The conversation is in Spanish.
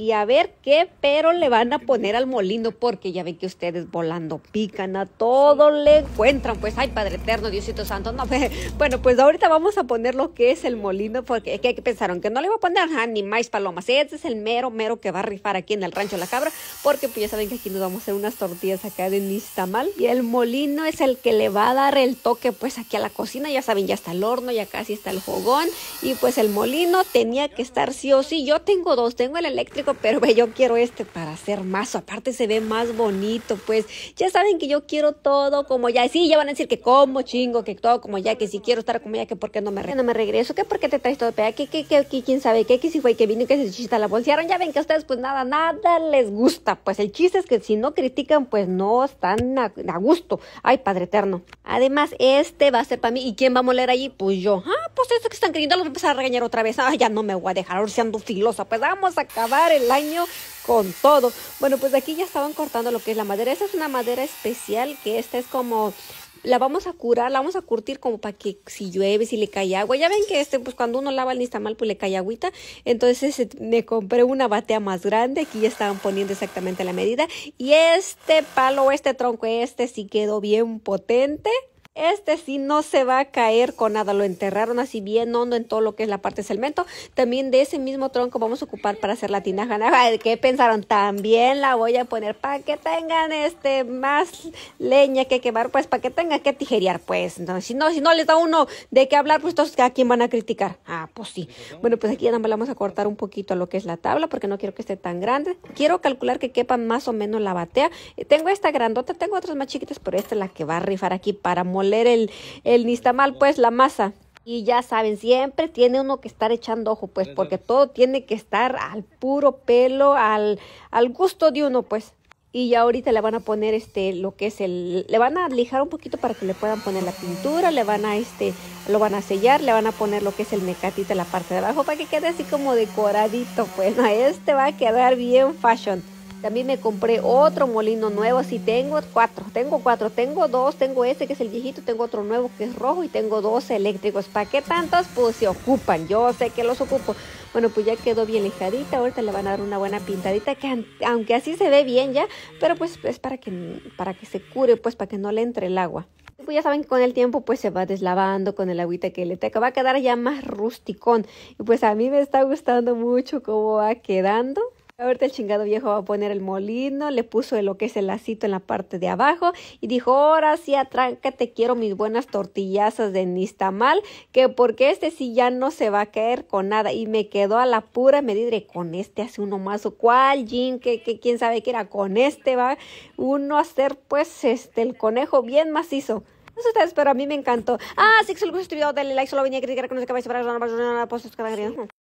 y a ver qué pero le van a poner al molino, porque ya ven que ustedes volando pican a todo le encuentran. Pues, ay, Padre Eterno, Diosito Santo, no, pues, bueno, pues ahorita vamos a poner lo que es el molino, porque es que pensaron que no le iba a poner ni más palomas. Este es el mero, mero que va a rifar aquí en el Rancho La Cabra, porque pues ya saben que aquí nos vamos a hacer unas tortillas acá de Nistamal, y el molino es el que le va a dar el toque, pues, aquí a la cocina. Ya saben, ya está el horno, ya casi está el fogón, y pues el molino tenía que estar sí o sí. Yo tengo dos, tengo el eléctrico pero pero yo quiero este para hacer más. Aparte se ve más bonito, pues ya saben que yo quiero todo como ya. Sí, ya van a decir que como chingo, que todo como ya, que si quiero estar como ya, que por qué no me, regreso, me regreso, que por qué te traes todo pega, que, que, que, quién sabe qué, que si fue que vino que se chiste la bolsearon. Ya ven que a ustedes pues nada, nada les gusta. Pues el chiste es que si no critican, pues no están a, gusto. Ay, Padre Eterno. Además, este va a ser para mí. ¿Y quién va a moler allí? Pues yo. Ah, pues, Esto que están creyendo los empezar a regañar otra vez. Ah, ya no me voy a dejar, ahora filosa. Pues vamos a acabar el año con todo. Bueno, pues aquí ya estaban cortando lo que es la madera. Esta es una madera especial que esta es como la vamos a curar, la vamos a curtir como para que si llueve, si le cae agua. Ya ven que este, pues cuando uno lava el nistamal, pues le cae agüita. Entonces eh, me compré una batea más grande. Aquí ya estaban poniendo exactamente la medida. Y este palo, este tronco, este sí quedó bien potente. Este sí no se va a caer con nada, lo enterraron así bien hondo en todo lo que es la parte de cemento. También de ese mismo tronco vamos a ocupar para hacer la tinaja. ¿Qué pensaron? También la voy a poner para que tengan este más leña que quemar, pues para que tengan que tijerear, pues. No, si no, si no les da uno de qué hablar, pues entonces a quién van a criticar. Ah, pues sí. Bueno, pues aquí ya nada más le vamos a cortar un poquito lo que es la tabla porque no quiero que esté tan grande. Quiero calcular que quepa más o menos la batea. Eh, tengo esta grandota, tengo otras más chiquitas, pero esta es la que va a rifar aquí para moler el, el mal pues la masa. Y ya saben, siempre tiene uno que estar echando ojo, pues, porque todo tiene que estar al puro pelo, al, al gusto de uno, pues. Y ya ahorita le van a poner este lo que es el le van a lijar un poquito para que le puedan poner la pintura, le van a este lo van a sellar, le van a poner lo que es el mecatita en la parte de abajo para que quede así como decoradito. pues a este va a quedar bien fashion. También me compré otro molino nuevo, así tengo cuatro, tengo cuatro, tengo dos, tengo este que es el viejito, tengo otro nuevo que es rojo y tengo dos eléctricos. ¿Para qué tantos? Pues se ocupan, yo sé que los ocupo. Bueno, pues ya quedó bien lijadita, ahorita le van a dar una buena pintadita, que aunque así se ve bien ya, pero pues es para que, para que se cure, pues para que no le entre el agua. Pues ya saben que con el tiempo pues se va deslavando con el agüita que le teca va a quedar ya más rusticón. Y pues a mí me está gustando mucho cómo va quedando. Ahorita el chingado viejo va a poner el molino, le puso lo que es el lacito en la parte de abajo y dijo, ahora sí te quiero mis buenas tortillazas de nistamal, que porque este sí ya no se va a caer con nada. Y me quedó a la pura me y con este hace uno más, o cuál, Jim, que, que quién sabe qué era, con este va uno a hacer pues este el conejo bien macizo. No sé ustedes, pero a mí me encantó. Ah, si les gustó este video, dale like, solo venía a criticar con los caballos. para